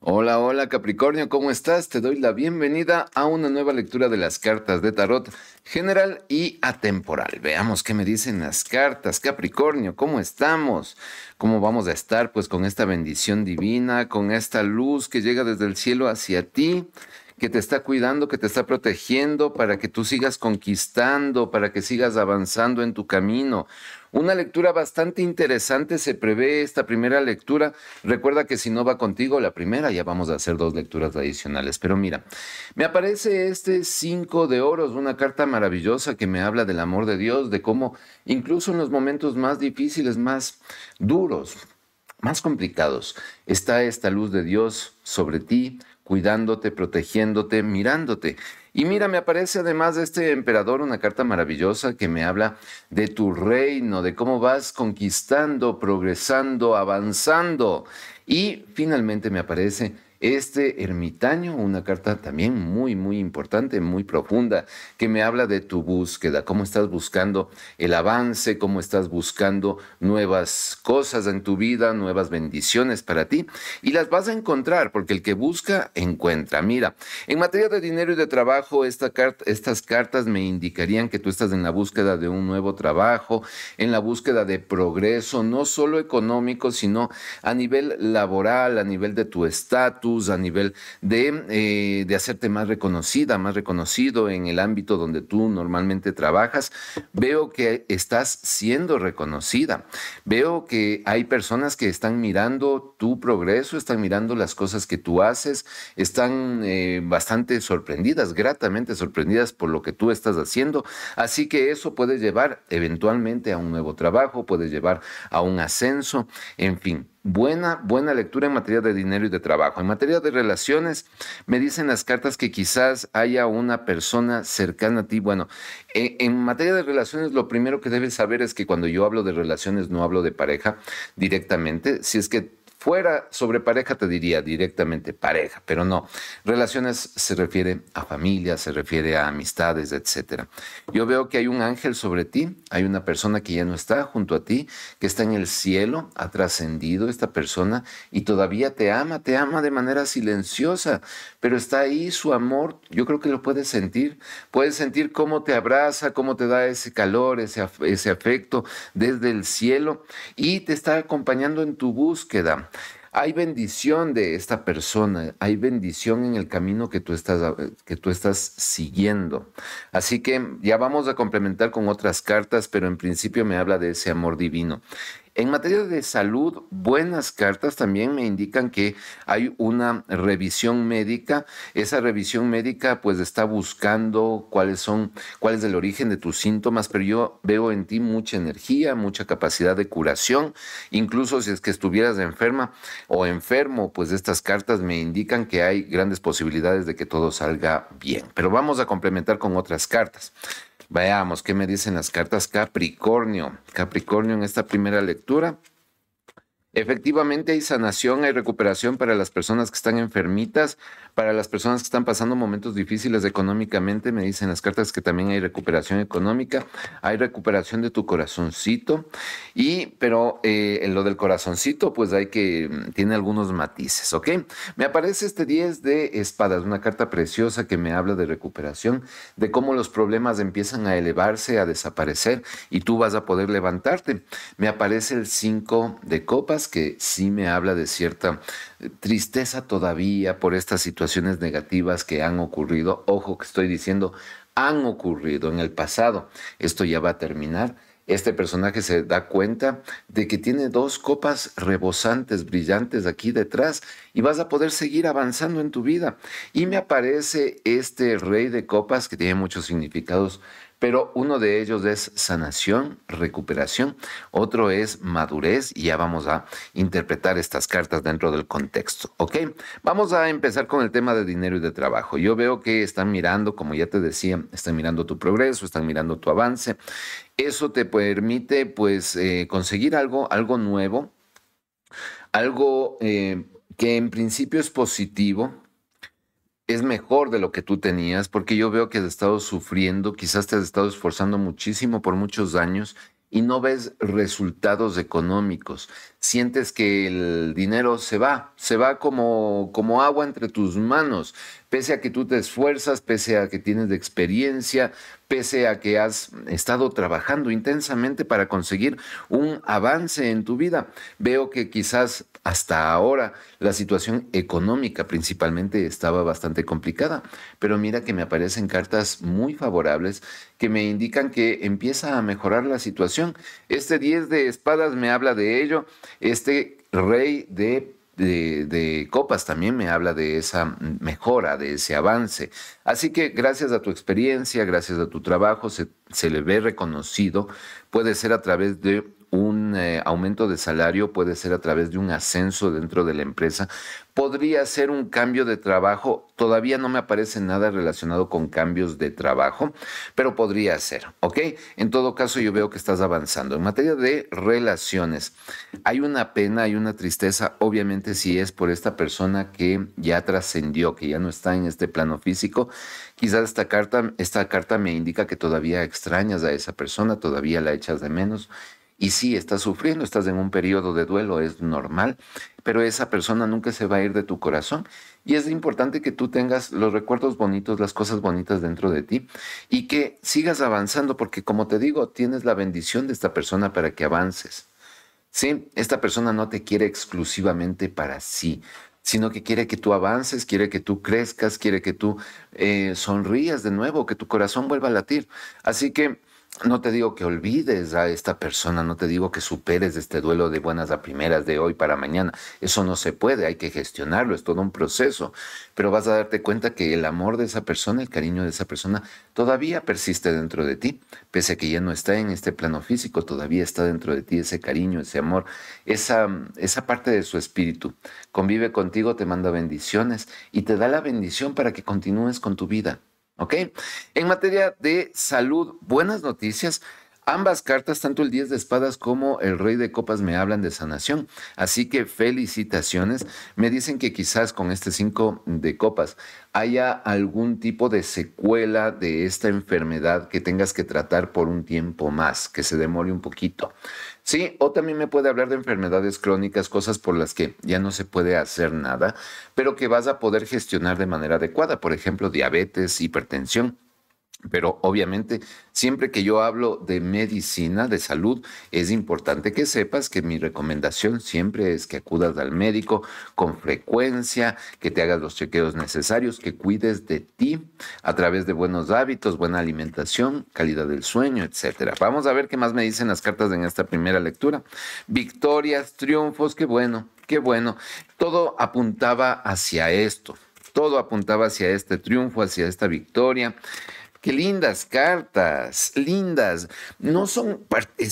Hola, hola Capricornio, ¿cómo estás? Te doy la bienvenida a una nueva lectura de las cartas de tarot general y atemporal. Veamos qué me dicen las cartas. Capricornio, ¿cómo estamos? ¿Cómo vamos a estar pues con esta bendición divina, con esta luz que llega desde el cielo hacia ti? que te está cuidando, que te está protegiendo para que tú sigas conquistando, para que sigas avanzando en tu camino. Una lectura bastante interesante se prevé esta primera lectura. Recuerda que si no va contigo la primera, ya vamos a hacer dos lecturas adicionales. Pero mira, me aparece este Cinco de Oros, una carta maravillosa que me habla del amor de Dios, de cómo incluso en los momentos más difíciles, más duros, más complicados, está esta luz de Dios sobre ti cuidándote, protegiéndote, mirándote. Y mira, me aparece además de este emperador una carta maravillosa que me habla de tu reino, de cómo vas conquistando, progresando, avanzando. Y finalmente me aparece este ermitaño, una carta también muy, muy importante, muy profunda, que me habla de tu búsqueda, cómo estás buscando el avance, cómo estás buscando nuevas cosas en tu vida, nuevas bendiciones para ti, y las vas a encontrar, porque el que busca, encuentra. Mira, en materia de dinero y de trabajo, estas cartas me indicarían que tú estás en la búsqueda de un nuevo trabajo, en la búsqueda de progreso, no solo económico, sino a nivel laboral, a nivel de tu estatus, a nivel eh, de, hacerte más reconocida, más reconocido en el ámbito donde tú normalmente trabajas, veo que estás siendo reconocida. Veo que hay personas que están mirando tu progreso, están mirando las cosas que tú haces, están eh, bastante sorprendidas, gratamente sorprendidas por lo que tú estás haciendo. Así que eso puede llevar eventualmente a un nuevo trabajo, puede llevar a un ascenso, en fin buena, buena lectura en materia de dinero y de trabajo. En materia de relaciones, me dicen las cartas que quizás haya una persona cercana a ti. Bueno, e, en, materia de relaciones, lo primero que debes saber es que cuando yo hablo de relaciones, no hablo de pareja directamente. Si es que fuera sobre pareja te diría directamente pareja, pero no. Relaciones se refiere a familia, se refiere a amistades, etcétera. Yo veo que hay un ángel sobre ti, hay una persona que ya no está junto a ti, que está en el cielo, ha trascendido esta persona y todavía te ama, te ama de manera silenciosa, pero está ahí su amor, yo creo que lo puedes sentir, puedes sentir cómo te abraza, cómo te da ese calor, ese, ese afecto desde el cielo y te está acompañando en tu búsqueda hay bendición de esta persona, hay bendición en el camino que tú estás, eh, que tú estás siguiendo. Así que ya vamos a complementar con otras cartas, pero en principio me habla de ese amor divino. En materia de salud, buenas cartas también me indican que hay una revisión médica. Esa revisión médica pues está buscando cuáles son, cuál es el origen de tus síntomas, pero yo veo en ti mucha energía, mucha capacidad de curación. Incluso si es que estuvieras enferma o enfermo, pues estas cartas me indican que hay grandes posibilidades de que todo salga bien. Pero vamos a complementar con otras cartas. Veamos qué me dicen las cartas Capricornio. Capricornio en esta primera lectura Efectivamente hay sanación, hay recuperación para las personas que están enfermitas, para las personas que están pasando momentos difíciles económicamente, me dicen las cartas que también hay recuperación económica, hay recuperación de tu corazoncito, y pero eh, en lo del corazoncito pues hay que, mm, tiene algunos matices, ¿ok? Me aparece este 10 de espadas, una carta preciosa que me habla de recuperación, de cómo los problemas empiezan a elevarse, a desaparecer, y tú vas a poder levantarte. Me aparece el 5 de copas que sí me habla de cierta eh, tristeza todavía por estas situaciones negativas que han ocurrido. Ojo que estoy diciendo, han ocurrido en el pasado. Esto ya va a terminar. Este personaje se da cuenta de que tiene dos copas rebosantes, brillantes aquí detrás y vas a poder seguir avanzando en tu vida. Y me aparece este rey de copas que tiene muchos significados pero uno de ellos es sanación, recuperación, otro es madurez y ya vamos a interpretar estas cartas dentro del contexto, ¿ok? Vamos a empezar con el tema de dinero y de trabajo. Yo veo que están mirando, como ya te decía, están mirando tu progreso, están mirando tu avance. Eso te permite pues eh, conseguir algo, algo nuevo, algo eh, que en principio es positivo, es mejor de lo que tú tenías, porque yo veo que has estado sufriendo, quizás te has estado esforzando muchísimo por muchos años y no ves resultados económicos. Sientes que el dinero se va, se va como, como agua entre tus manos, pese a que tú te esfuerzas, pese a que tienes experiencia, pese a que has estado trabajando intensamente para conseguir un avance en tu vida. Veo que quizás hasta ahora la situación económica principalmente estaba bastante complicada, pero mira que me aparecen cartas muy favorables que me indican que empieza a mejorar la situación. Este 10 de espadas me habla de ello, este rey de de, copas también me habla de esa mejora, de ese avance. Así que gracias a tu experiencia, gracias a tu trabajo, se, se le ve reconocido, puede ser a través de un eh, aumento de salario, puede ser a través de un ascenso dentro de la empresa, podría ser un cambio de trabajo, todavía no me aparece nada relacionado con cambios de trabajo, pero podría ser, ¿ok? En todo caso, yo veo que estás avanzando. En materia de relaciones, hay una pena, hay una tristeza, obviamente si es por esta persona que ya trascendió, que ya no está en este plano físico, quizás esta carta, esta carta me indica que todavía extrañas a esa persona, todavía la echas de menos y sí, estás sufriendo, estás en un periodo de duelo, es normal, pero esa persona nunca se va a ir de tu corazón. Y es importante que tú tengas los recuerdos bonitos, las cosas bonitas dentro de ti y que sigas avanzando, porque como te digo, tienes la bendición de esta persona para que avances. Sí, esta persona no te quiere exclusivamente para sí, sino que quiere que tú avances, quiere que tú crezcas, quiere que tú eh, sonrías de nuevo, que tu corazón vuelva a latir. Así que no te digo que olvides a esta persona, no te digo que superes este duelo de buenas a primeras, de hoy para mañana. Eso no se puede, hay que gestionarlo, es todo un proceso. Pero vas a darte cuenta que el amor de esa persona, el cariño de esa persona, todavía persiste dentro de ti, pese a que ya no está en este plano físico, todavía está dentro de ti ese cariño, ese amor, esa, esa parte de su espíritu. Convive contigo, te manda bendiciones y te da la bendición para que continúes con tu vida. En materia de salud, buenas noticias. Ambas cartas, tanto el 10 de espadas como el rey de copas, me hablan de sanación. Así que felicitaciones. Me dicen que quizás con este 5 de copas haya algún tipo de secuela de esta enfermedad que tengas que tratar por un tiempo más, que se demore un poquito. Sí, o también me puede hablar de enfermedades crónicas, cosas por las que ya no se puede hacer nada, pero que vas a poder gestionar de manera adecuada, por ejemplo, diabetes, hipertensión. Pero obviamente, siempre que yo hablo de medicina, de salud, es importante que sepas que mi recomendación siempre es que acudas al médico con frecuencia, que te hagas los chequeos necesarios, que cuides de ti a través de buenos hábitos, buena alimentación, calidad del sueño, etcétera. Vamos a ver qué más me dicen las cartas en esta primera lectura. Victorias, triunfos, qué bueno, qué bueno. Todo apuntaba hacia esto. Todo apuntaba hacia este triunfo, hacia esta victoria. Qué lindas cartas, lindas. No son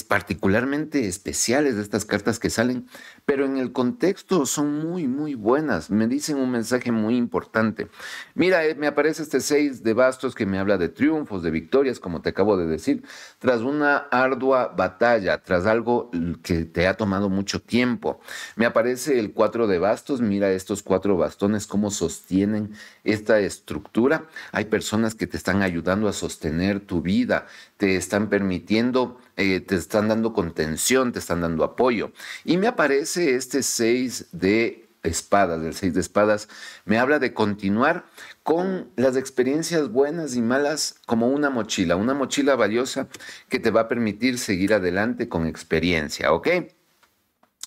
particularmente especiales estas cartas que salen, pero en el contexto son muy, muy buenas. Me dicen un mensaje muy importante. Mira, eh, me aparece este seis de bastos que me habla de triunfos, de victorias, como te acabo de decir, tras una ardua batalla, tras algo que te ha tomado mucho tiempo. Me aparece el 4 de bastos, mira estos cuatro bastones, cómo sostienen esta estructura. Hay personas que te están ayudando a sostener tu vida, te están permitiendo eh, te están dando contención, te están dando apoyo. Y me aparece este 6 de espadas, el seis de espadas, me habla de continuar con las experiencias buenas y malas como una mochila, una mochila valiosa que te va a permitir seguir adelante con experiencia, ¿ok?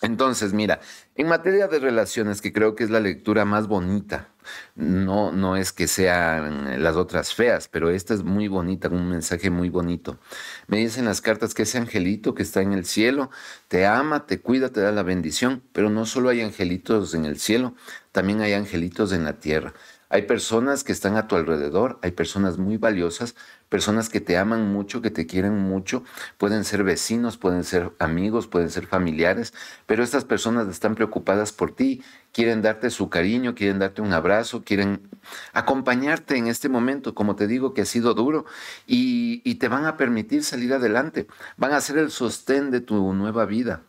Entonces, mira, en materia de relaciones, que creo que es la lectura más bonita, no, no es que sean las otras feas, pero esta es muy bonita, un mensaje muy bonito. Me dicen las cartas que ese angelito que está en el cielo te ama, te cuida, te da la bendición, pero no solo hay angelitos en el cielo, también hay angelitos en la tierra. Hay personas que están a tu alrededor, hay personas muy valiosas, personas que te aman mucho, que te quieren mucho, pueden ser vecinos, pueden ser amigos, pueden ser familiares, pero estas personas están preocupadas por ti, quieren darte su cariño, quieren darte un abrazo, quieren acompañarte en este momento, como te digo, que ha sido duro, y, te van a permitir salir adelante, van a ser el sostén de tu nueva vida.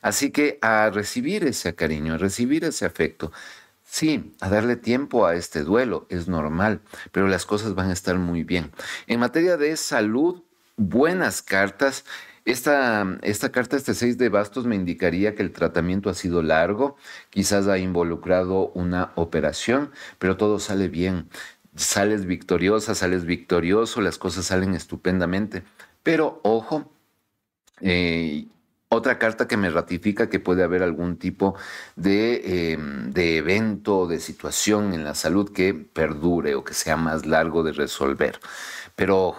Así que a recibir ese cariño, a recibir ese afecto, Sí, a darle tiempo a este duelo es normal, pero las cosas van a estar muy bien. En materia de salud, buenas cartas. Esta, esta carta, este 6 de bastos, me indicaría que el tratamiento ha sido largo, quizás ha involucrado una operación, pero todo sale bien. Sales victoriosa, sales victorioso, las cosas salen estupendamente. Pero ojo, eh, otra carta que me ratifica que puede haber algún tipo de, em, de evento o de situación en la salud que perdure o que sea más largo de resolver. Pero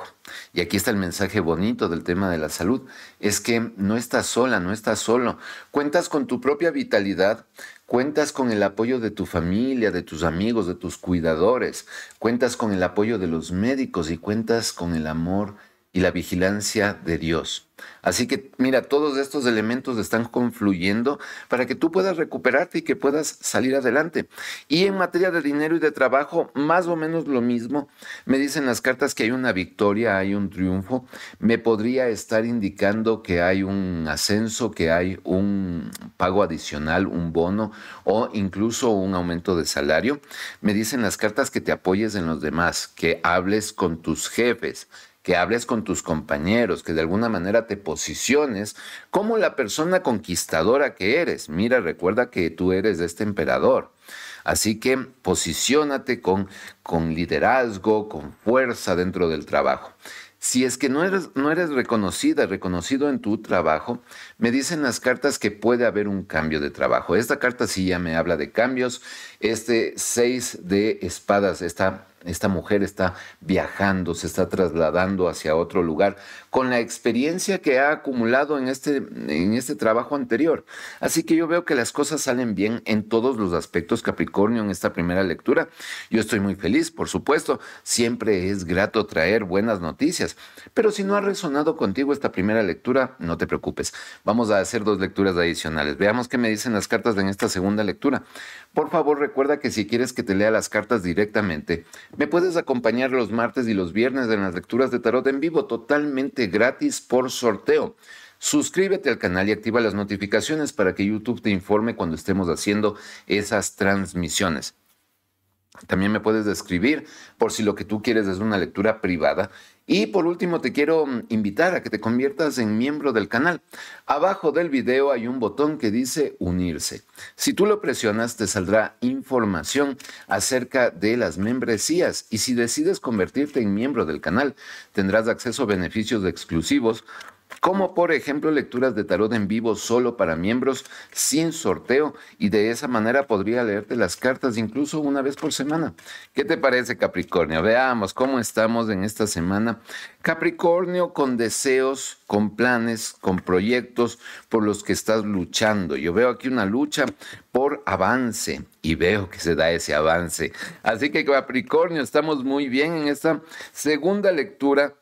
y aquí está el mensaje bonito del tema de la salud, es que no estás sola, no estás solo. Cuentas con tu propia vitalidad, cuentas con el apoyo de tu familia, de tus amigos, de tus cuidadores, cuentas con el apoyo de los médicos y cuentas con el amor y la vigilancia de Dios. Así que mira, todos estos elementos están confluyendo para que tú puedas recuperarte y que puedas salir adelante. Y en materia de dinero y de trabajo, más o menos lo mismo. Me dicen las cartas que hay una victoria, hay un triunfo. Me podría estar indicando que hay un ascenso, que hay un pago adicional, un bono o incluso un aumento de salario. Me dicen las cartas que te apoyes en los demás, que hables con tus jefes, que hables con tus compañeros, que de alguna manera te posiciones como la persona conquistadora que eres. Mira, recuerda que tú eres este emperador. Así que posiciónate con, con liderazgo, con fuerza dentro del trabajo. Si es que no eres, no eres reconocida, reconocido en tu trabajo, me dicen las cartas que puede haber un cambio de trabajo. Esta carta sí ya me habla de cambios. Este 6 de espadas, está esta mujer está viajando, se está trasladando hacia otro lugar, con la experiencia que ha acumulado en este, en este trabajo anterior. Así que yo veo que las cosas salen bien en todos los aspectos Capricornio en esta primera lectura. Yo estoy muy feliz, por supuesto, siempre es grato traer buenas noticias, pero si no ha resonado contigo esta primera lectura, no te preocupes. Vamos a hacer dos lecturas adicionales. Veamos qué me dicen las cartas en esta segunda lectura. Por favor, recuerda que si quieres que te lea las cartas directamente, me puedes acompañar los martes y los viernes en las lecturas de tarot en vivo totalmente gratis por sorteo. Suscríbete al canal y activa las notificaciones para que YouTube te informe cuando estemos haciendo esas transmisiones. También me puedes describir por si lo que tú quieres es una lectura privada y por último, te quiero mm, invitar a que te conviertas en miembro del canal. Abajo del video hay un botón que dice unirse. Si tú lo presionas, te saldrá información acerca de las membresías y si decides convertirte en miembro del canal, tendrás acceso a beneficios exclusivos como por ejemplo lecturas de tarot en vivo solo para miembros sin sorteo y de esa manera podría leerte las cartas incluso una vez por semana. ¿Qué te parece Capricornio? Veamos cómo estamos en esta semana. Capricornio con deseos, con planes, con proyectos por los que estás luchando. Yo veo aquí una lucha por avance y veo que se da ese avance. Así que Capricornio, estamos muy bien en esta segunda lectura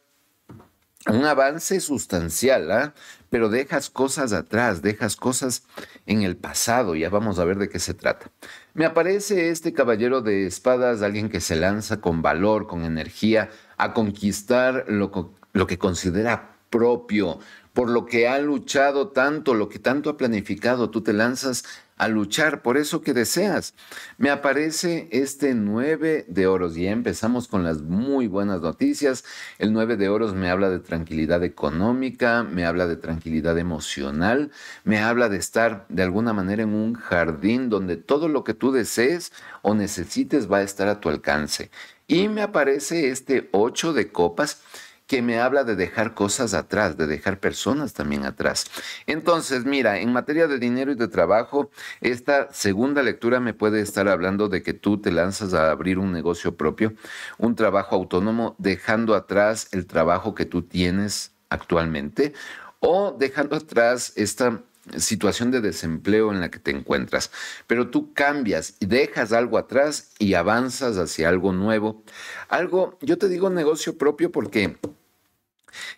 un avance sustancial, ¿ah? pero dejas cosas atrás, dejas cosas en el pasado, ya vamos a ver de qué se trata. Me aparece este caballero de espadas, alguien que se lanza con valor, con energía, a conquistar lo que considera propio, por lo que ha luchado tanto, lo que tanto ha planificado, tú te lanzas a luchar por eso que deseas. Me aparece este 9 de oros y empezamos con las muy buenas noticias. El 9 de oros me habla de tranquilidad económica, me habla de tranquilidad emocional, me habla de estar de alguna manera en un jardín donde todo lo que tú desees o necesites va a estar a tu alcance. Y me aparece este 8 de copas que me habla de dejar cosas atrás, de dejar personas también atrás. Entonces, mira, en materia de dinero y de trabajo, esta segunda lectura me puede estar hablando de que tú te lanzas a abrir un negocio propio, un trabajo autónomo, dejando atrás el trabajo que tú tienes actualmente o dejando atrás esta situación de desempleo en la que te encuentras, pero tú cambias y dejas algo atrás y avanzas hacia algo nuevo. Algo, yo te digo negocio propio porque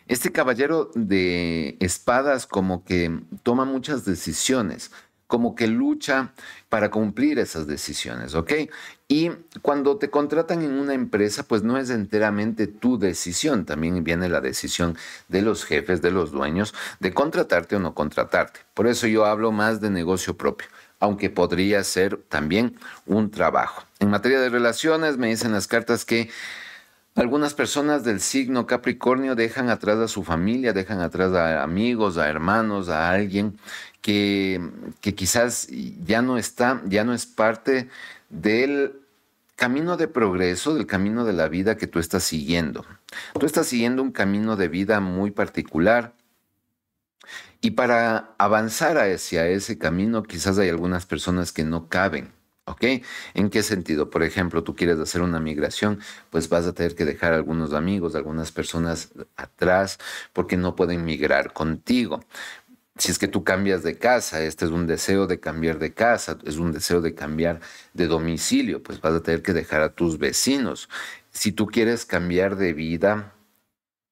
este caballero de espadas como que toma muchas decisiones como que lucha para cumplir esas decisiones, ¿ok? Y cuando te contratan en una empresa, pues no es enteramente tu decisión, también viene la decisión de los jefes, de los dueños, de contratarte o no contratarte. Por eso yo hablo más de negocio propio aunque podría ser también un trabajo. En materia de relaciones, me dicen las cartas que algunas personas del signo Capricornio dejan atrás a su familia, dejan atrás a amigos, a hermanos, a alguien que, quizás ya no está, ya no es parte del camino de progreso, del camino de la vida que tú estás siguiendo. Tú estás siguiendo un camino de vida muy particular. Y para avanzar hacia ese camino, quizás hay algunas personas que no caben. ¿Ok? ¿En qué sentido? Por ejemplo, tú quieres hacer una migración, pues vas a tener que dejar a algunos amigos, algunas personas atrás, porque no pueden migrar contigo si es que tú cambias de casa, este es un deseo de cambiar de casa, es un deseo de cambiar de domicilio, pues vas a tener que dejar a tus vecinos. Si tú quieres cambiar de vida,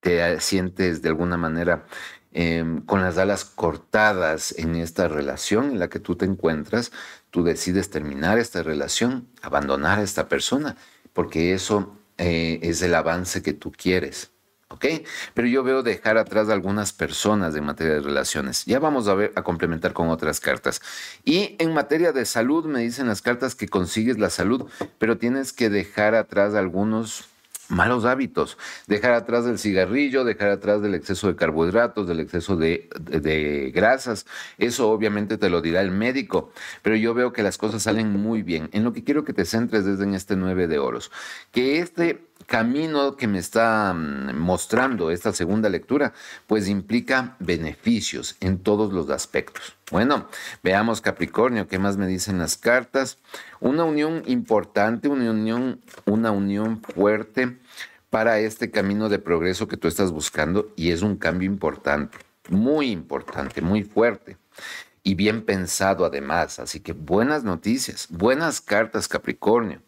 te sientes de alguna manera em, con las alas cortadas en esta relación en la que tú te encuentras, tú decides terminar esta relación, abandonar a esta persona, porque eso eh, es el avance que tú quieres. ¿ok? Pero yo veo dejar atrás algunas personas en materia de relaciones. Ya vamos a ver, a complementar con otras cartas. Y en materia de salud, me dicen las cartas que consigues la salud, pero tienes que dejar atrás algunos malos hábitos, dejar atrás del cigarrillo, dejar atrás del exceso de carbohidratos, del exceso de, grasas, eso obviamente te lo dirá el médico, pero yo veo que las cosas salen muy bien. En lo que quiero que te centres desde en este 9 de oros, que este camino que me está mm, mostrando esta segunda lectura, pues implica beneficios en todos los aspectos. Bueno, veamos Capricornio, ¿qué más me dicen las cartas? Una unión importante, una unión, una unión fuerte para este camino de progreso que tú estás buscando y es un cambio importante, muy importante, muy fuerte y bien pensado además. Así que buenas noticias, buenas cartas Capricornio.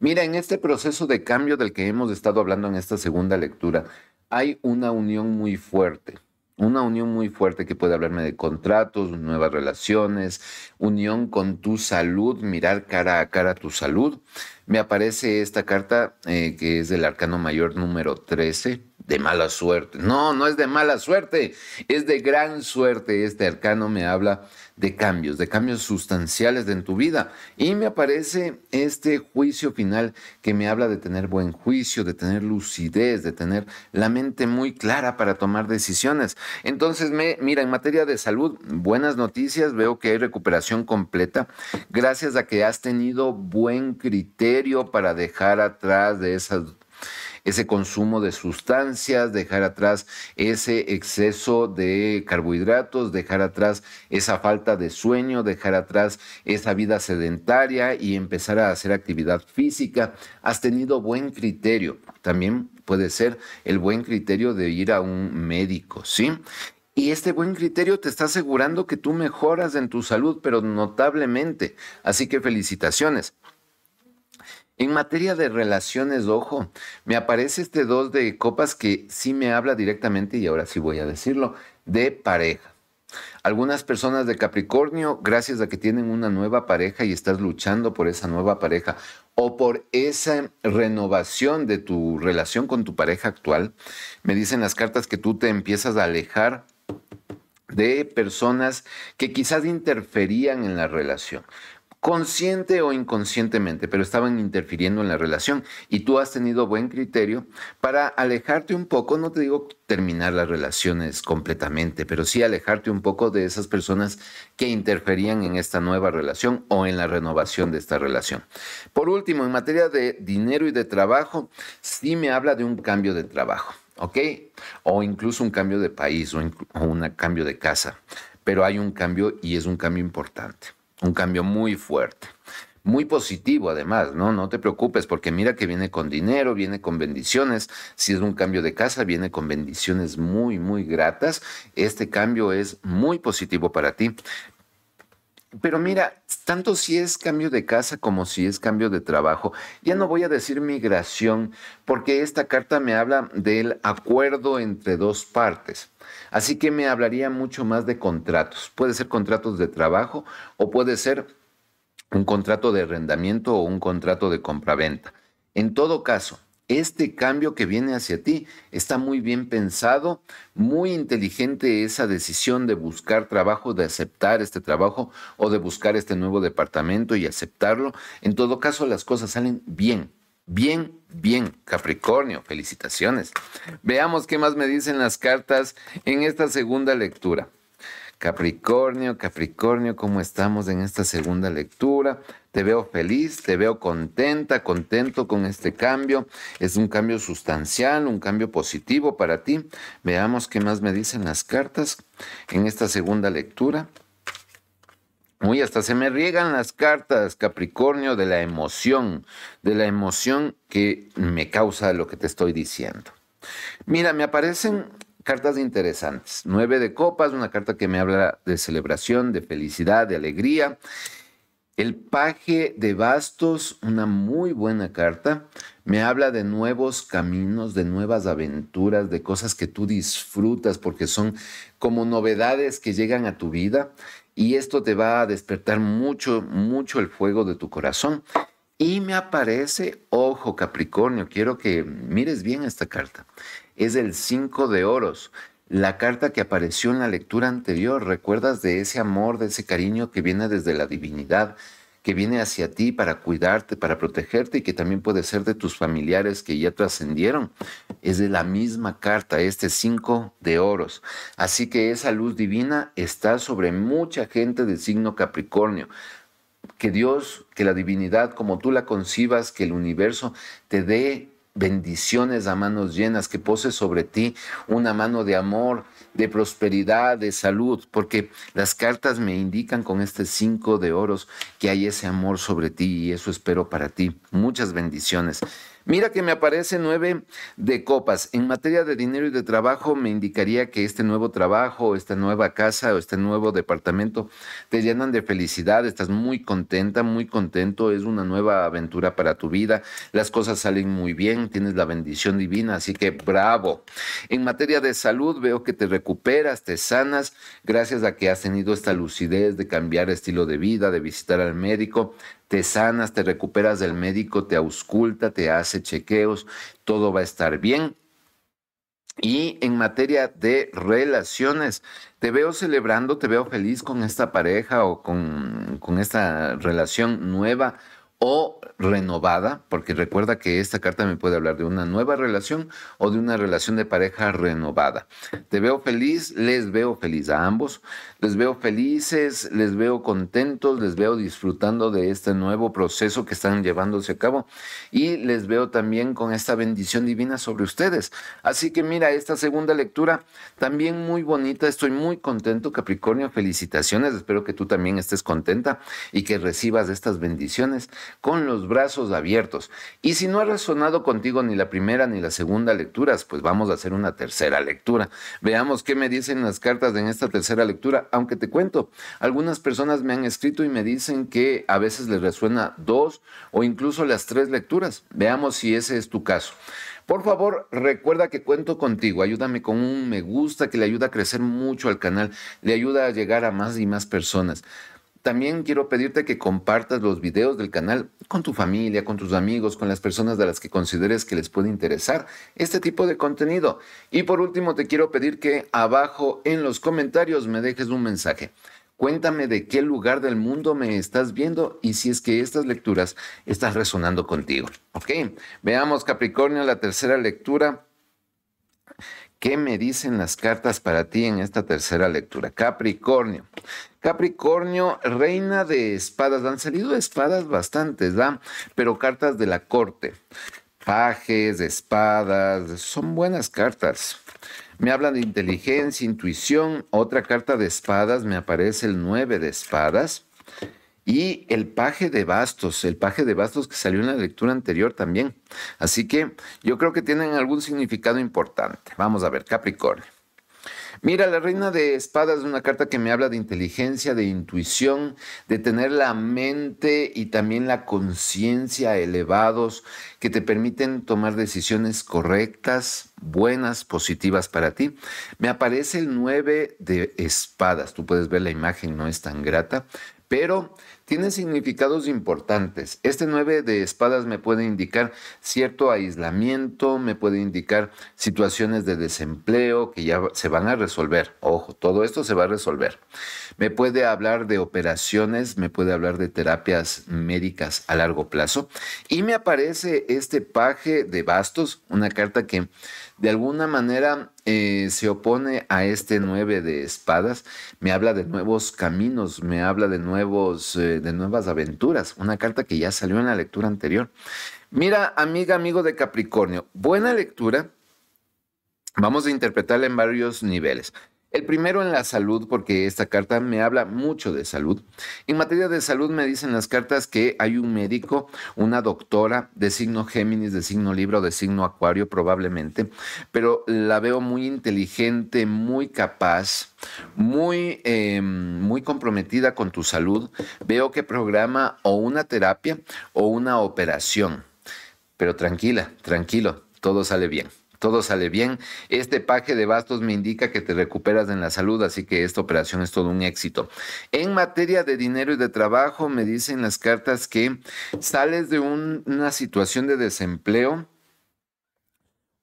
Mira, en este proceso de cambio del que hemos estado hablando en esta segunda lectura, hay una unión muy fuerte, una unión muy fuerte que puede hablarme de contratos, nuevas relaciones, unión con tu salud, mirar cara a cara tu salud. Me aparece esta carta eh, que es del arcano mayor número 13, de mala suerte. No, no es de mala suerte, es de gran suerte. Este arcano me habla de cambios, de cambios sustanciales en tu vida. Y me aparece este juicio final que me habla de tener buen juicio, de tener lucidez, de tener la mente muy clara para tomar decisiones. Entonces, me, mira, en materia de salud, buenas noticias, veo que hay recuperación completa gracias a que has tenido buen criterio para dejar atrás de esas ese consumo de sustancias, dejar atrás ese exceso de carbohidratos, dejar atrás esa falta de sueño, dejar atrás esa vida sedentaria y empezar a hacer actividad física. Has tenido buen criterio. También puede ser el buen criterio de ir a un médico, ¿sí? Y este buen criterio te está asegurando que tú mejoras en tu salud, pero notablemente. Así que felicitaciones. En materia de relaciones, ojo, me aparece este dos de copas que sí me habla directamente, y ahora sí voy a decirlo, de pareja. Algunas personas de Capricornio, gracias a que tienen una nueva pareja y estás luchando por esa nueva pareja o por esa renovación de tu relación con tu pareja actual, me dicen las cartas que tú te empiezas a alejar de personas que quizás interferían en la relación consciente o inconscientemente, pero estaban interfiriendo en la relación y tú has tenido buen criterio para alejarte un poco, no te digo terminar las relaciones completamente, pero sí alejarte un poco de esas personas que interferían en esta nueva relación o en la renovación de esta relación. Por último, en materia de dinero y de trabajo, sí me habla de un cambio de trabajo, ¿ok? O incluso un cambio de país o, o un cambio de casa, pero hay un cambio y es un cambio importante un cambio muy fuerte. Muy positivo además, ¿no? No te preocupes porque mira que viene con dinero, viene con bendiciones. Si es un cambio de casa, viene con bendiciones muy, muy gratas. Este cambio es muy positivo para ti. Pero mira, tanto si es cambio de casa como si es cambio de trabajo. Ya no voy a decir migración, porque esta carta me habla del acuerdo entre dos partes. Así que me hablaría mucho más de contratos. Puede ser contratos de trabajo o puede ser un contrato de arrendamiento o un contrato de compraventa. En todo caso, este cambio que viene hacia ti está muy bien pensado, muy inteligente esa decisión de buscar trabajo, de aceptar este trabajo o de buscar este nuevo departamento y aceptarlo. En todo caso, las cosas salen bien, bien, bien. Capricornio, felicitaciones. Veamos qué más me dicen las cartas en esta segunda lectura. Capricornio, Capricornio, ¿cómo estamos en esta segunda lectura? Te veo feliz, te veo contenta, contento con este cambio. Es un cambio sustancial, un cambio positivo para ti. Veamos qué más me dicen las cartas en esta segunda lectura. Uy, hasta se me riegan las cartas, Capricornio, de la emoción, de la emoción que me causa lo que te estoy diciendo. Mira, me aparecen cartas interesantes. Nueve de copas, una carta que me habla de celebración, de felicidad, de alegría. El paje de bastos, una muy buena carta, me habla de nuevos caminos, de nuevas aventuras, de cosas que tú disfrutas porque son como novedades que llegan a tu vida y esto te va a despertar mucho, mucho el fuego de tu corazón. Y me aparece, ojo Capricornio, quiero que mires bien esta carta es el 5 de oros. La carta que apareció en la lectura anterior, recuerdas de ese amor, de ese cariño que viene desde la divinidad, que viene hacia ti para cuidarte, para protegerte y que también puede ser de tus familiares que ya te ascendieron? Es de la misma carta, este 5 de oros. Así que esa luz divina está sobre mucha gente del signo Capricornio. Que Dios, que la divinidad, como tú la concibas, que el universo te dé bendiciones a manos llenas, que pose sobre ti una mano de amor, de prosperidad, de salud, porque las cartas me indican con este cinco de oros que hay ese amor sobre ti y eso espero para ti. Muchas bendiciones. Mira que me aparece nueve de copas. En materia de dinero y de trabajo, me indicaría que este nuevo trabajo, esta nueva casa o este nuevo departamento te llenan de felicidad. Estás muy contenta, muy contento. Es una nueva aventura para tu vida. Las cosas salen muy bien. Tienes la bendición divina. Así que bravo. En materia de salud, veo que te recuperas, te sanas, gracias a que has tenido esta lucidez de cambiar estilo de vida, de visitar al médico, te sanas, te recuperas del médico, te ausculta, te hace chequeos, todo va a estar bien. Y en materia de relaciones, te veo celebrando, te veo feliz con esta pareja o con, con esta relación nueva o renovada, porque recuerda que esta carta me puede hablar de una nueva relación o de una relación de pareja renovada. Te veo feliz, les veo feliz a ambos, les veo felices, les veo contentos, les veo disfrutando de este nuevo proceso que están llevándose a cabo y les veo también con esta bendición divina sobre ustedes. Así que mira, esta segunda lectura también muy bonita, estoy muy contento Capricornio, felicitaciones, espero que tú también estés contenta y que recibas estas bendiciones con los brazos abiertos. Y si no ha resonado contigo ni la primera ni la segunda lecturas, pues vamos a hacer una tercera lectura. Veamos qué me dicen las cartas en esta tercera lectura, aunque te cuento, algunas personas me han escrito y me dicen que a veces les resuena dos o incluso las tres lecturas. Veamos si ese es tu caso. Por favor, recuerda que cuento contigo. Ayúdame con un me gusta que le ayuda a crecer mucho al canal, le ayuda a llegar a más y más personas también quiero pedirte que compartas los videos del canal con tu familia, con tus amigos, con las personas de las que consideres que les puede interesar este tipo de contenido. Y por último, te quiero pedir que abajo en los comentarios me dejes un mensaje. Cuéntame de qué lugar del mundo me estás viendo y si es que estas lecturas están resonando contigo. Ok, veamos Capricornio, la tercera lectura ¿Qué me dicen las cartas para ti en esta tercera lectura? Capricornio. Capricornio, reina de espadas. Han salido espadas bastantes, ¿verdad? Pero cartas de la corte. Pajes, espadas, son buenas cartas. Me hablan de inteligencia, intuición. Otra carta de espadas, me aparece el nueve de espadas y el paje de bastos, el paje de bastos que salió en la lectura anterior también. Así que yo creo que tienen algún significado importante. Vamos a ver, Capricornio. Mira, la reina de espadas es una carta que me habla de inteligencia, de intuición, de tener la mente y también la conciencia elevados que te permiten tomar decisiones correctas, buenas, positivas para ti. Me aparece el 9 de espadas. Tú puedes ver la imagen, no es tan grata, pero tiene significados importantes. Este nueve de espadas me puede indicar cierto aislamiento, me puede indicar situaciones de desempleo que ya se van a resolver. Ojo, todo esto se va a resolver. Me puede hablar de operaciones, me puede hablar de terapias médicas a largo plazo. Y me aparece este paje de bastos, una carta que de alguna manera eh, se opone a este nueve de espadas. Me habla de nuevos caminos, me habla de nuevos... Eh, de, nuevas aventuras, una carta que ya salió en la lectura anterior. Mira, amiga, amigo de Capricornio, buena lectura. Vamos a interpretarla en varios niveles. El primero en la salud, porque esta carta me habla mucho de salud. En materia de salud me dicen las cartas que hay un médico, una doctora de signo Géminis, de signo Libra o de signo Acuario probablemente, pero la veo muy inteligente, muy capaz, muy, em, muy comprometida con tu salud. Veo que programa o una terapia o una operación. Pero tranquila, tranquilo, todo sale bien todo sale bien. Este paje de bastos me indica que te recuperas en la salud, así que esta operación es todo un éxito. En materia de dinero y de trabajo, me dicen las cartas que sales de una situación de desempleo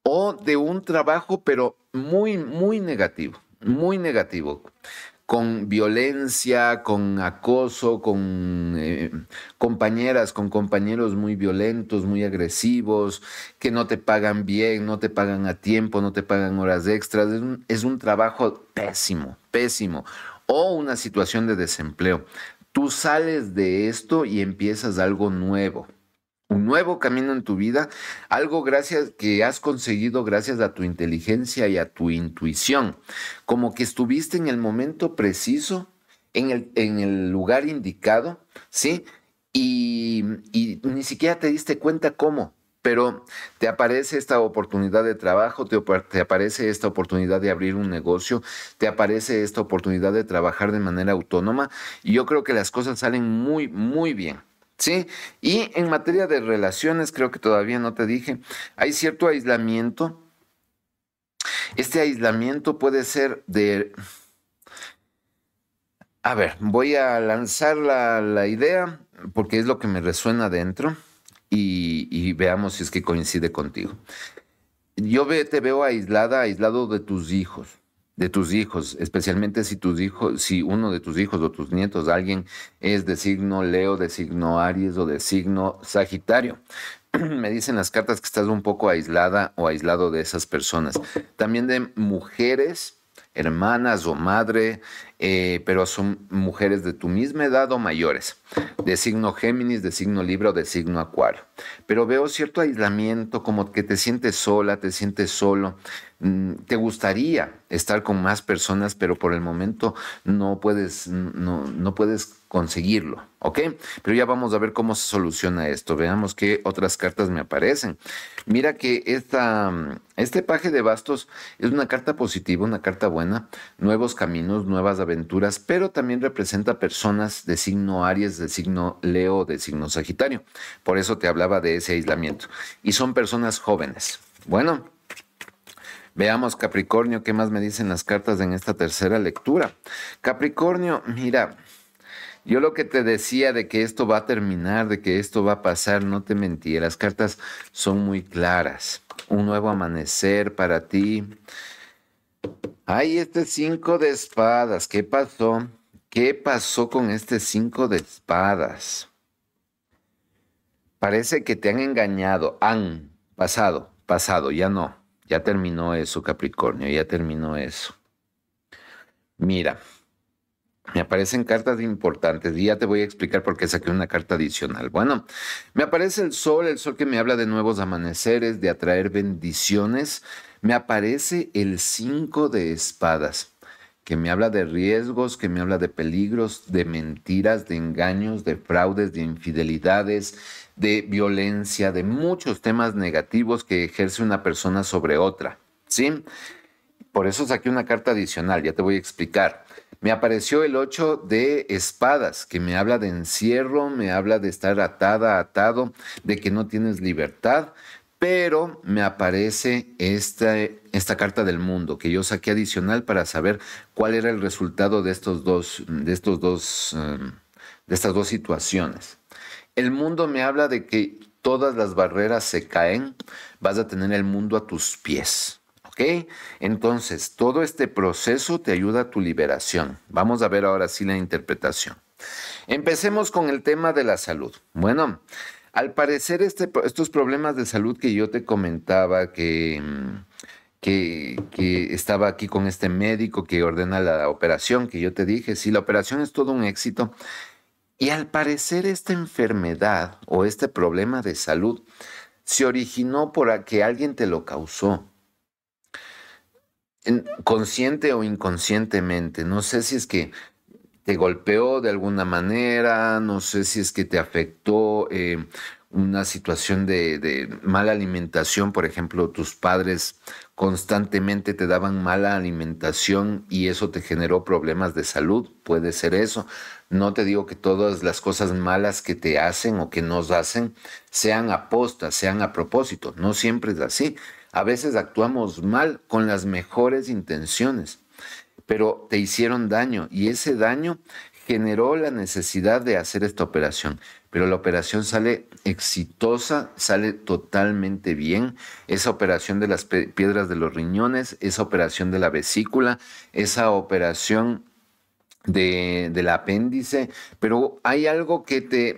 o de un trabajo, pero muy, muy negativo, muy negativo con violencia, con acoso, con eh, compañeras, con compañeros muy violentos, muy agresivos, que no te pagan bien, no te pagan a tiempo, no te pagan horas extras. es un trabajo pésimo, pésimo. O una situación de desempleo. Tú sales de esto y empiezas algo nuevo un nuevo camino en tu vida, algo gracias que has conseguido gracias a tu inteligencia y a tu intuición, como que estuviste en el momento preciso, en el, lugar indicado, ¿sí? Y, ni siquiera te diste cuenta cómo, pero te aparece esta oportunidad de trabajo, te, te, aparece esta oportunidad de abrir un negocio, te aparece esta oportunidad de trabajar de manera autónoma y yo creo que las cosas salen muy, muy bien. ¿sí? Y en materia de relaciones, creo que todavía no te dije, hay cierto aislamiento. Este aislamiento puede ser de... A ver, voy a lanzar la, idea porque es lo que me resuena dentro y, y veamos si es que coincide contigo. Yo te veo aislada, aislado de tus hijos de tus hijos, especialmente si tus hijos, si uno de tus hijos o tus nietos, alguien es de signo Leo, de signo Aries o de signo Sagitario. Me dicen las cartas que estás un poco aislada o aislado de esas personas. También de mujeres, hermanas o madre, eh, pero son mujeres de tu misma edad o mayores, de signo Géminis, de signo Libra o de signo Acuario. Pero veo cierto aislamiento, como que te sientes sola, te sientes solo. Mm, te gustaría estar con más personas, pero por el momento no puedes, no, puedes conseguirlo, ¿ok? Pero ya vamos a ver cómo se soluciona esto. Veamos qué otras cartas me aparecen. Mira que esta, este paje de bastos es una carta positiva, una carta buena, nuevos caminos, nuevas aventuras, pero también representa personas de signo Aries, de signo Leo, de signo Sagitario. Por eso te hablaba de ese aislamiento. Y son personas jóvenes. Bueno, veamos Capricornio, ¿qué más me dicen las cartas en esta tercera lectura? Capricornio, mira, yo lo que te decía de que esto va a terminar, de que esto va a pasar, no te mentí. Las cartas son muy claras. Un nuevo amanecer para ti. Ay, este cinco de espadas, ¿qué pasó? ¿Qué pasó con este cinco de espadas? Parece que te han engañado, han pasado, pasado, ya no, ya terminó eso, Capricornio, ya terminó eso. Mira, me aparecen cartas importantes y ya te voy a explicar por qué saqué una carta adicional. Bueno, me aparece el sol, el sol que me habla de nuevos amaneceres, de atraer bendiciones me aparece el 5 de espadas, que me habla de riesgos, que me habla de peligros, de mentiras, de engaños, de fraudes, de infidelidades, de violencia, de muchos temas negativos que ejerce una persona sobre otra. ¿Sí? Por eso saqué una carta adicional, ya te voy a explicar. Me apareció el 8 de espadas, que me habla de encierro, me habla de estar atada, atado, de que no tienes libertad, pero me aparece esta, esta, carta del mundo que yo saqué adicional para saber cuál era el resultado de estos dos, de estos dos, em, de estas dos situaciones. El mundo me habla de que todas las barreras se caen, vas a tener el mundo a tus pies. ¿Ok? Entonces, todo este proceso te ayuda a tu liberación. Vamos a ver ahora sí la interpretación. Empecemos con el tema de la salud. Bueno, al parecer, este estos problemas de salud que yo te comentaba, mm, que, que, estaba aquí con este médico que ordena la operación, que yo te dije, si la operación es todo un éxito, y al parecer esta enfermedad o este problema de salud se originó por que alguien te lo causó consciente o inconscientemente. No sé si es que te golpeó de alguna manera, no sé si es que te afectó eh, una situación de, de, mala alimentación, por ejemplo, tus padres constantemente te daban mala alimentación y eso te generó problemas de salud, puede ser eso. No te digo que todas las cosas malas que te hacen o que nos hacen sean apostas, sean a propósito, no siempre es así. A veces actuamos mal con las mejores intenciones pero te hicieron daño y ese daño generó la necesidad de hacer esta operación. Pero la operación sale exitosa, sale totalmente bien. Esa operación de las piedras de los riñones, esa operación de la vesícula, esa operación de, del apéndice, pero hay algo que te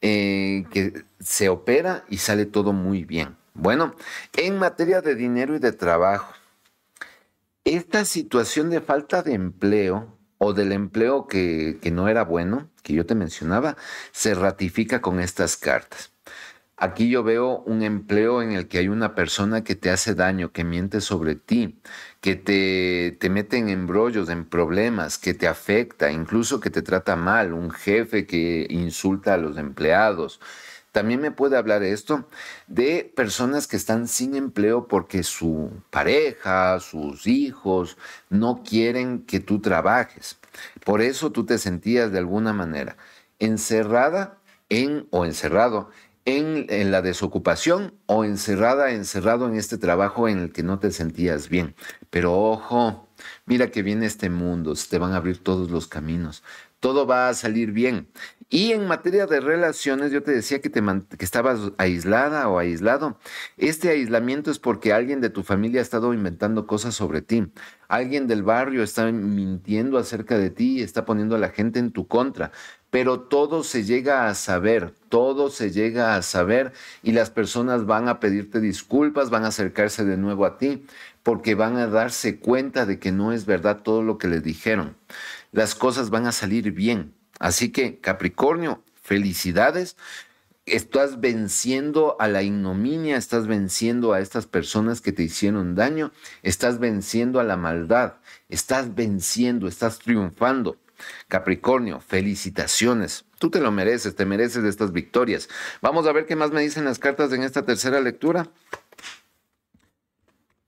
eh, que se opera y sale todo muy bien. Bueno, en materia de dinero y de trabajo, esta situación de falta de empleo o del empleo que, no era bueno, que yo te mencionaba, se ratifica con estas cartas. Aquí yo veo un empleo en el que hay una persona que te hace daño, que miente sobre ti, que te, te mete en embrollos, en problemas, que te afecta, incluso que te trata mal, un jefe que insulta a los empleados, también me puede hablar esto de personas que están sin empleo porque su pareja, sus hijos no quieren que tú trabajes. Por eso tú te sentías de alguna manera encerrada en o encerrado en, en, la desocupación o encerrada, encerrado en este trabajo en el que no te sentías bien. Pero ojo, mira que viene este mundo, se te van a abrir todos los caminos, todo va a salir bien y en materia de relaciones, yo te decía que, te que estabas aislada o aislado. Este aislamiento es porque alguien de tu familia ha estado inventando cosas sobre ti. Alguien del barrio está mintiendo acerca de ti y está poniendo a la gente en tu contra. Pero todo se llega a saber, todo se llega a saber y las personas van a pedirte disculpas, van a acercarse de nuevo a ti porque van a darse cuenta de que no es verdad todo lo que le dijeron. Las cosas van a salir bien Así que, Capricornio, felicidades. Estás venciendo a la ignominia, estás venciendo a estas personas que te hicieron daño, estás venciendo a la maldad, estás venciendo, estás triunfando. Capricornio, felicitaciones. Tú te lo mereces, te mereces estas victorias. Vamos a ver qué más me dicen las cartas en esta tercera lectura.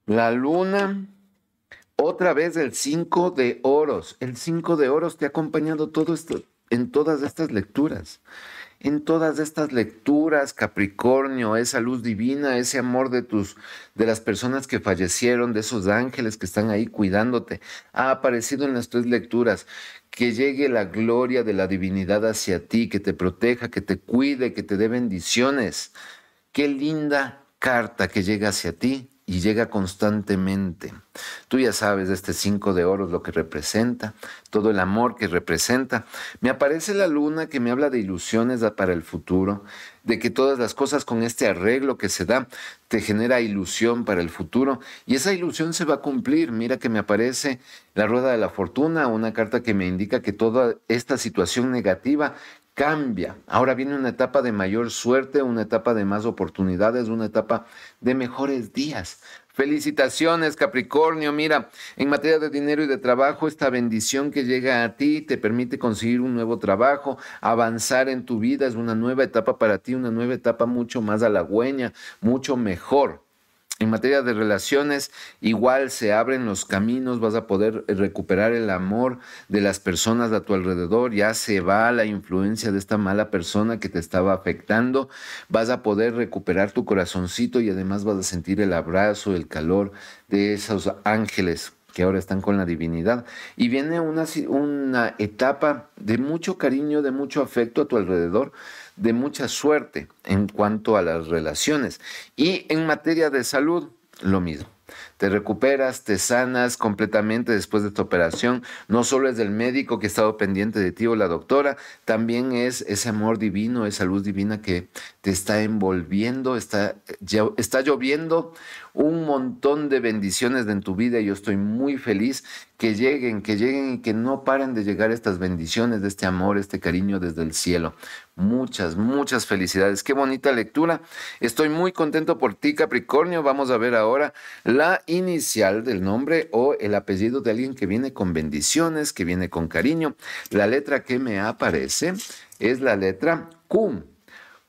La luna, otra vez el 5 de oros. El 5 de oros te ha acompañado todo esto, en todas estas lecturas. En todas estas lecturas, Capricornio, esa luz divina, ese amor de tus de las personas que fallecieron, de esos ángeles que están ahí cuidándote, ha aparecido en las tres lecturas. Que llegue la gloria de la divinidad hacia ti, que te proteja, que te cuide, que te dé bendiciones. Qué linda carta que llega hacia ti y llega constantemente. Tú ya sabes de este cinco de oros lo que representa, todo el amor que representa. Me aparece la luna que me habla de ilusiones para el futuro, de que todas las cosas con este arreglo que se da te genera ilusión para el futuro y esa ilusión se va a cumplir. Mira que me aparece la rueda de la fortuna, una carta que me indica que toda esta situación negativa cambia. Ahora viene una etapa de mayor suerte, una etapa de más oportunidades, una etapa de mejores días. Felicitaciones, Capricornio. Mira, en materia de dinero y de trabajo, esta bendición que llega a ti te permite conseguir un nuevo trabajo, avanzar en tu vida. Es una nueva etapa para ti, una nueva etapa mucho más halagüeña, mucho mejor. En materia de relaciones, igual se abren los caminos, vas a poder recuperar el amor de las personas a tu alrededor, ya se va la influencia de esta mala persona que te estaba afectando, vas a poder recuperar tu corazoncito y además vas a sentir el abrazo, el calor de esos ángeles que ahora están con la divinidad. Y viene una, una etapa de mucho cariño, de mucho afecto a tu alrededor, de mucha suerte en cuanto a las relaciones. Y en materia de salud, lo mismo. Te recuperas, te sanas completamente después de tu operación. No solo es del médico que ha estado pendiente de ti o la doctora, también es ese amor divino, esa luz divina que te está envolviendo, está, está lloviendo un montón de bendiciones en tu vida. Yo estoy muy feliz que lleguen, que lleguen y que no paren de llegar estas bendiciones, de este amor, este cariño desde el cielo. Muchas, muchas felicidades. Qué bonita lectura. Estoy muy contento por ti, Capricornio. Vamos a ver ahora la inicial del nombre o el apellido de alguien que viene con bendiciones, que viene con cariño. La letra que me aparece es la letra Q.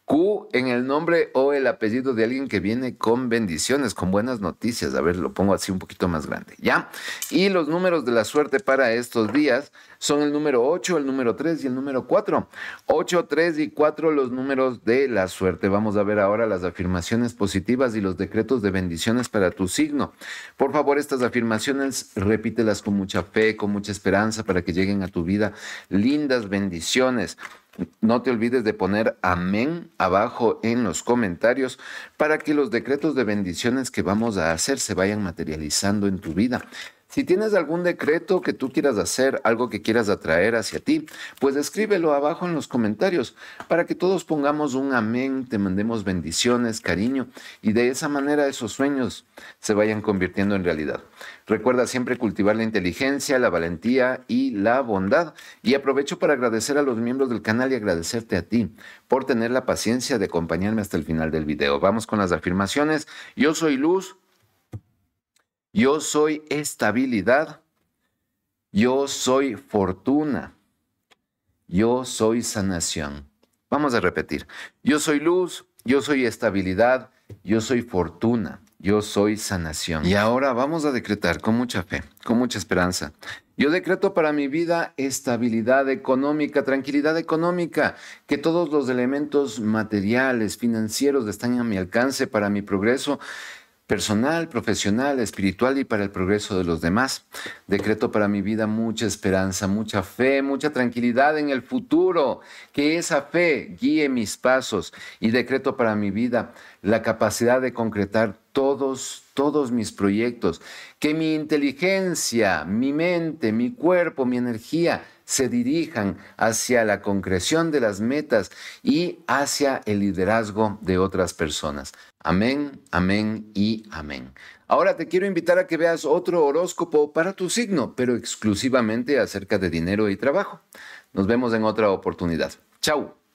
Q en el nombre o el apellido de alguien que viene con bendiciones, con buenas noticias. A ver, lo pongo así un poquito más grande, ¿ya? Y los números de la suerte para estos días son el número 8, el número 3 y el número 4. 8, 3 y 4 los números de la suerte. Vamos a ver ahora las afirmaciones positivas y los decretos de bendiciones para tu signo. Por favor, estas afirmaciones repítelas con mucha fe, con mucha esperanza para que lleguen a tu vida lindas bendiciones. No te olvides de poner amén abajo en los comentarios para que los decretos de bendiciones que vamos a hacer se vayan materializando en tu vida. Si tienes algún decreto que tú quieras hacer, algo que quieras atraer hacia ti, pues escríbelo abajo en los comentarios para que todos pongamos un amén, te mandemos bendiciones, cariño y de esa manera esos sueños se vayan convirtiendo en realidad. Recuerda siempre cultivar la inteligencia, la valentía y la bondad. Y aprovecho para agradecer a los miembros del canal y agradecerte a ti por tener la paciencia de acompañarme hasta el final del video. Vamos con las afirmaciones. Yo soy luz yo soy estabilidad. Yo soy fortuna. Yo soy sanación. Vamos a repetir. Yo soy luz. Yo soy estabilidad. Yo soy fortuna. Yo soy sanación. Y ahora vamos a decretar con mucha fe, con mucha esperanza. Yo decreto para mi vida estabilidad económica, tranquilidad económica, que todos los elementos materiales, financieros están a mi alcance para mi progreso personal, profesional, espiritual y para el progreso de los demás. Decreto para mi vida mucha esperanza, mucha fe, mucha tranquilidad en el futuro, que esa fe guíe mis pasos y decreto para mi vida la capacidad de concretar todos, todos mis proyectos, que mi inteligencia, mi mente, mi cuerpo, mi energía se dirijan hacia la concreción de las metas y hacia el liderazgo de otras personas. Amén, amén y amén. Ahora te quiero invitar a que veas otro horóscopo para tu signo, pero exclusivamente acerca de dinero y trabajo. Nos vemos en otra oportunidad. Chau.